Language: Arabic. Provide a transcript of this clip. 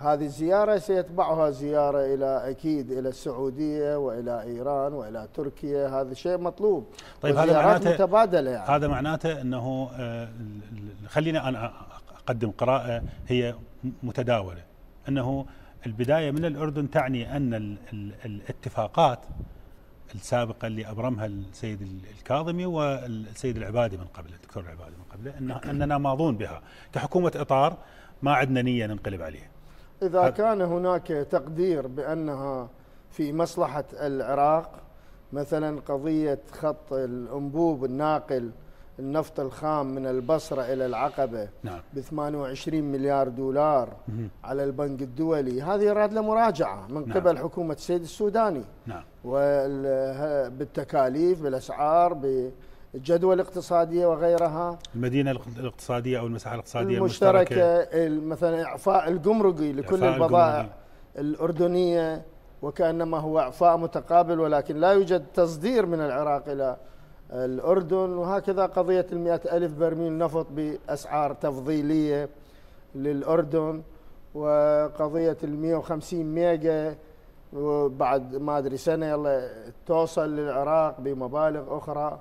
هذه الزيارة سيتبعها زيارة إلى أكيد إلى السعودية وإلى إيران وإلى تركيا هذا شيء مطلوب طيب هذا معناته متبادلة يعني. هذا معناته أنه آه، خلينا أنا أقدم قراءة هي متداولة أنه البداية من الأردن تعني أن الاتفاقات السابقة اللي أبرمها السيد الكاظمي والسيد العبادي من قبله الدكتور العبادي من قبله أننا ماضون بها كحكومة إطار ما عندنا نية ننقلب عليه إذا كان هناك تقدير بأنها في مصلحة العراق مثلا قضية خط الأنبوب الناقل النفط الخام من البصرة إلى العقبة نعم. ب 28 مليار دولار مم. على البنك الدولي هذه يراد له مراجعة من نعم. قبل حكومة السيد السوداني نعم. بالتكاليف بالأسعار بالتكاليف الجدوى الاقتصاديه وغيرها المدينه الاقتصاديه او المساحه الاقتصاديه المشتركه, المشتركة مثلا اعفاء الجمركي لكل إعفاء البضائع الجمركي. الاردنيه وكانما هو اعفاء متقابل ولكن لا يوجد تصدير من العراق الى الأردن وهكذا قضية ال ألف برميل نفط بأسعار تفضيلية للأردن وقضية ال 150 ميجا بعد ما أدري سنة يلا توصل للعراق بمبالغ أخرى